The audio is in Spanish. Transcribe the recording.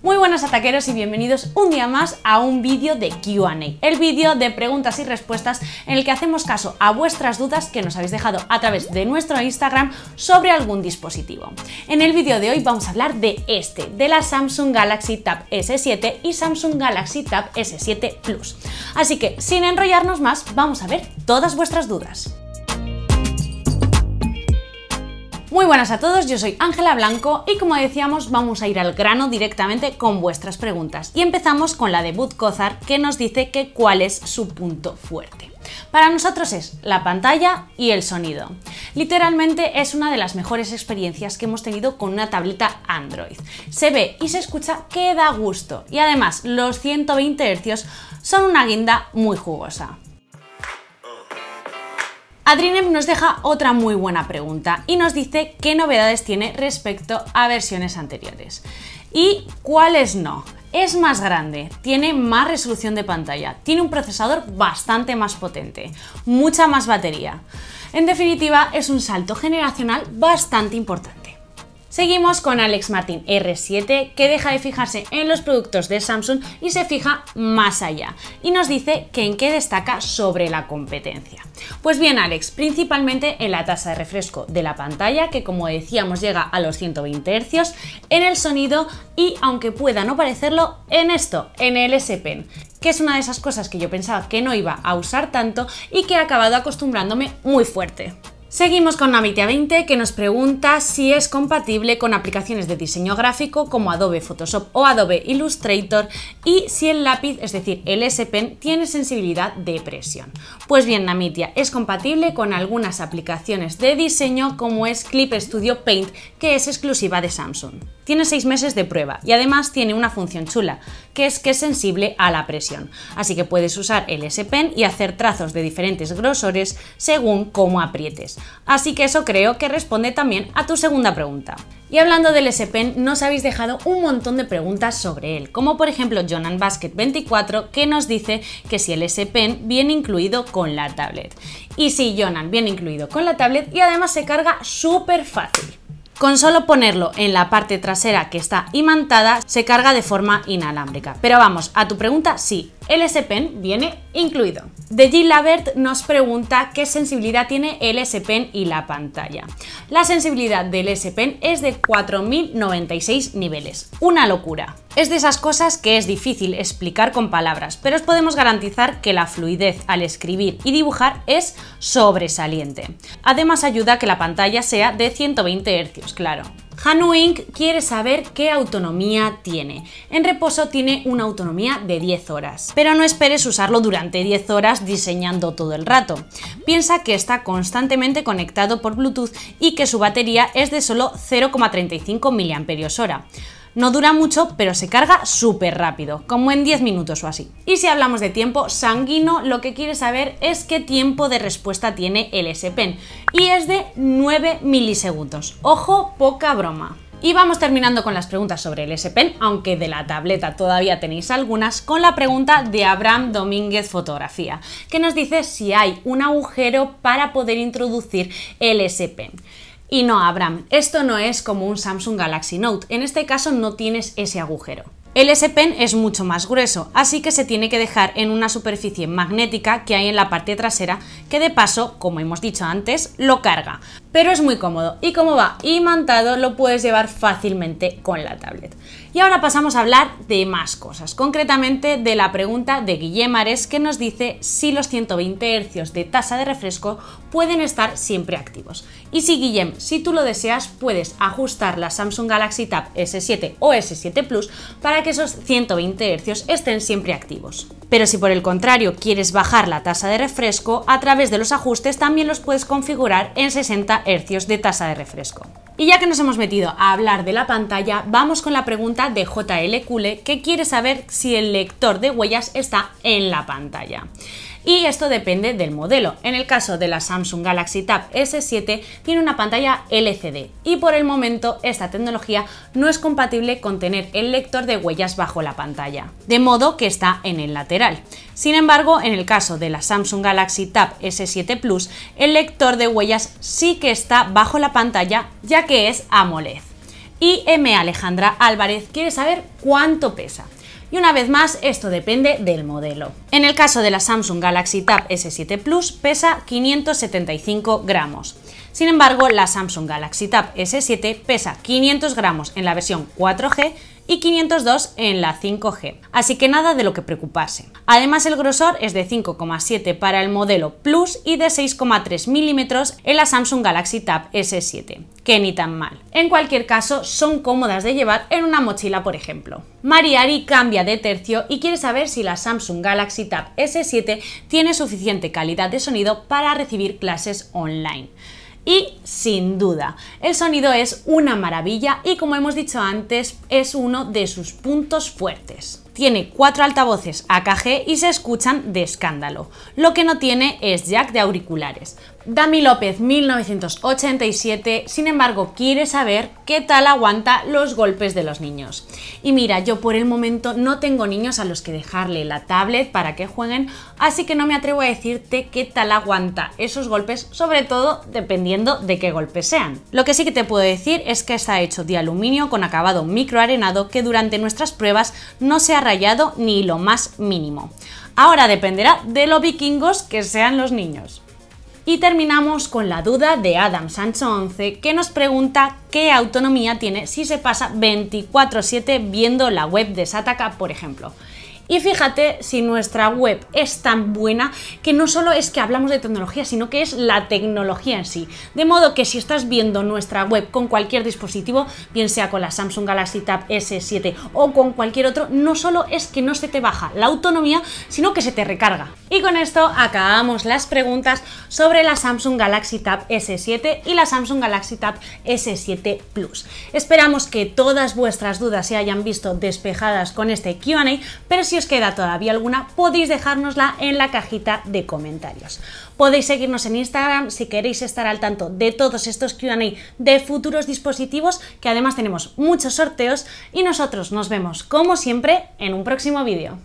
Muy buenas ataqueros y bienvenidos un día más a un vídeo de Q&A, el vídeo de preguntas y respuestas en el que hacemos caso a vuestras dudas que nos habéis dejado a través de nuestro Instagram sobre algún dispositivo. En el vídeo de hoy vamos a hablar de este, de la Samsung Galaxy Tab S7 y Samsung Galaxy Tab S7 Plus. Así que sin enrollarnos más, vamos a ver todas vuestras dudas. Muy buenas a todos, yo soy Ángela Blanco y como decíamos vamos a ir al grano directamente con vuestras preguntas y empezamos con la de Bud Cozar que nos dice que cuál es su punto fuerte. Para nosotros es la pantalla y el sonido. Literalmente es una de las mejores experiencias que hemos tenido con una tableta Android. Se ve y se escucha que da gusto y además los 120 Hz son una guinda muy jugosa adrienne nos deja otra muy buena pregunta y nos dice qué novedades tiene respecto a versiones anteriores y cuáles no. Es más grande, tiene más resolución de pantalla, tiene un procesador bastante más potente, mucha más batería. En definitiva, es un salto generacional bastante importante. Seguimos con Alex Martin R7 que deja de fijarse en los productos de Samsung y se fija más allá y nos dice que en qué destaca sobre la competencia. Pues bien Alex, principalmente en la tasa de refresco de la pantalla que como decíamos llega a los 120 Hz, en el sonido y aunque pueda no parecerlo, en esto, en el S Pen que es una de esas cosas que yo pensaba que no iba a usar tanto y que he acabado acostumbrándome muy fuerte. Seguimos con namitia 20 que nos pregunta si es compatible con aplicaciones de diseño gráfico como Adobe Photoshop o Adobe Illustrator y si el lápiz, es decir, el S-Pen, tiene sensibilidad de presión. Pues bien, Namitia es compatible con algunas aplicaciones de diseño como es Clip Studio Paint, que es exclusiva de Samsung. Tiene 6 meses de prueba y además tiene una función chula, que es que es sensible a la presión. Así que puedes usar el S-Pen y hacer trazos de diferentes grosores según cómo aprietes. Así que eso creo que responde también a tu segunda pregunta. Y hablando del S-Pen, nos habéis dejado un montón de preguntas sobre él, como por ejemplo Jonan Basket 24 que nos dice que si el S-Pen viene incluido con la tablet. Y sí, Jonan, viene incluido con la tablet y además se carga súper fácil. Con solo ponerlo en la parte trasera que está imantada, se carga de forma inalámbrica. Pero vamos, a tu pregunta, sí, el S-Pen viene incluido. De Jill Labert nos pregunta qué sensibilidad tiene el S-Pen y la pantalla. La sensibilidad del S-Pen es de 4096 niveles. Una locura. Es de esas cosas que es difícil explicar con palabras, pero os podemos garantizar que la fluidez al escribir y dibujar es sobresaliente. Además ayuda a que la pantalla sea de 120 Hz, claro. Hanu quiere saber qué autonomía tiene. En reposo tiene una autonomía de 10 horas, pero no esperes usarlo durante 10 horas diseñando todo el rato. Piensa que está constantemente conectado por Bluetooth y que su batería es de solo 0,35 mAh. No dura mucho, pero se carga súper rápido, como en 10 minutos o así. Y si hablamos de tiempo sanguíneo, lo que quiere saber es qué tiempo de respuesta tiene el S-Pen, y es de 9 milisegundos. Ojo, poca broma. Y vamos terminando con las preguntas sobre el S-Pen, aunque de la tableta todavía tenéis algunas, con la pregunta de Abraham Domínguez Fotografía, que nos dice si hay un agujero para poder introducir el S-Pen. Y no, Abraham, esto no es como un Samsung Galaxy Note, en este caso no tienes ese agujero. El S-Pen es mucho más grueso, así que se tiene que dejar en una superficie magnética que hay en la parte trasera que de paso, como hemos dicho antes, lo carga. Pero es muy cómodo y como va imantado lo puedes llevar fácilmente con la tablet. Y ahora pasamos a hablar de más cosas, concretamente de la pregunta de Ares que nos dice si los 120 Hz de tasa de refresco pueden estar siempre activos. Y si Guillem, si tú lo deseas, puedes ajustar la Samsung Galaxy Tab S7 o S7 Plus para que esos 120 Hz estén siempre activos. Pero si por el contrario quieres bajar la tasa de refresco, a través de los ajustes también los puedes configurar en 60 Hz de tasa de refresco. Y ya que nos hemos metido a hablar de la pantalla, vamos con la pregunta de JL Cule que quiere saber si el lector de huellas está en la pantalla. Y esto depende del modelo. En el caso de la Samsung Galaxy Tab S7 tiene una pantalla LCD y por el momento esta tecnología no es compatible con tener el lector de huellas bajo la pantalla, de modo que está en el lateral. Sin embargo, en el caso de la Samsung Galaxy Tab S7 Plus, el lector de huellas sí que está bajo la pantalla ya que que es AMOLED. Y M. Alejandra Álvarez quiere saber cuánto pesa. Y una vez más, esto depende del modelo. En el caso de la Samsung Galaxy Tab S7 Plus, pesa 575 gramos. Sin embargo, la Samsung Galaxy Tab S7 pesa 500 gramos en la versión 4G y 502 en la 5G. Así que nada de lo que preocuparse. Además el grosor es de 5,7 para el modelo Plus y de 6,3 milímetros en la Samsung Galaxy Tab S7 que ni tan mal. En cualquier caso, son cómodas de llevar en una mochila, por ejemplo. Mariari cambia de tercio y quiere saber si la Samsung Galaxy Tab S7 tiene suficiente calidad de sonido para recibir clases online y sin duda, el sonido es una maravilla y como hemos dicho antes, es uno de sus puntos fuertes. Tiene cuatro altavoces AKG y se escuchan de escándalo. Lo que no tiene es jack de auriculares. Dami López, 1987, sin embargo, quiere saber qué tal aguanta los golpes de los niños. Y mira, yo por el momento no tengo niños a los que dejarle la tablet para que jueguen, así que no me atrevo a decirte qué tal aguanta esos golpes, sobre todo dependiendo de qué golpes sean. Lo que sí que te puedo decir es que está hecho de aluminio con acabado microarenado que durante nuestras pruebas no se ha rayado ni lo más mínimo. Ahora dependerá de lo vikingos que sean los niños. Y terminamos con la duda de Adam Sancho 11 que nos pregunta qué autonomía tiene si se pasa 24/7 viendo la web de Sataka, por ejemplo. Y fíjate si nuestra web es tan buena que no solo es que hablamos de tecnología, sino que es la tecnología en sí. De modo que si estás viendo nuestra web con cualquier dispositivo, bien sea con la Samsung Galaxy Tab S7 o con cualquier otro, no solo es que no se te baja la autonomía, sino que se te recarga. Y con esto acabamos las preguntas sobre la Samsung Galaxy Tab S7 y la Samsung Galaxy Tab S7 Plus. Esperamos que todas vuestras dudas se hayan visto despejadas con este QA, pero si os queda todavía alguna, podéis dejárnosla en la cajita de comentarios. Podéis seguirnos en Instagram si queréis estar al tanto de todos estos QA de futuros dispositivos, que además tenemos muchos sorteos, y nosotros nos vemos como siempre en un próximo vídeo.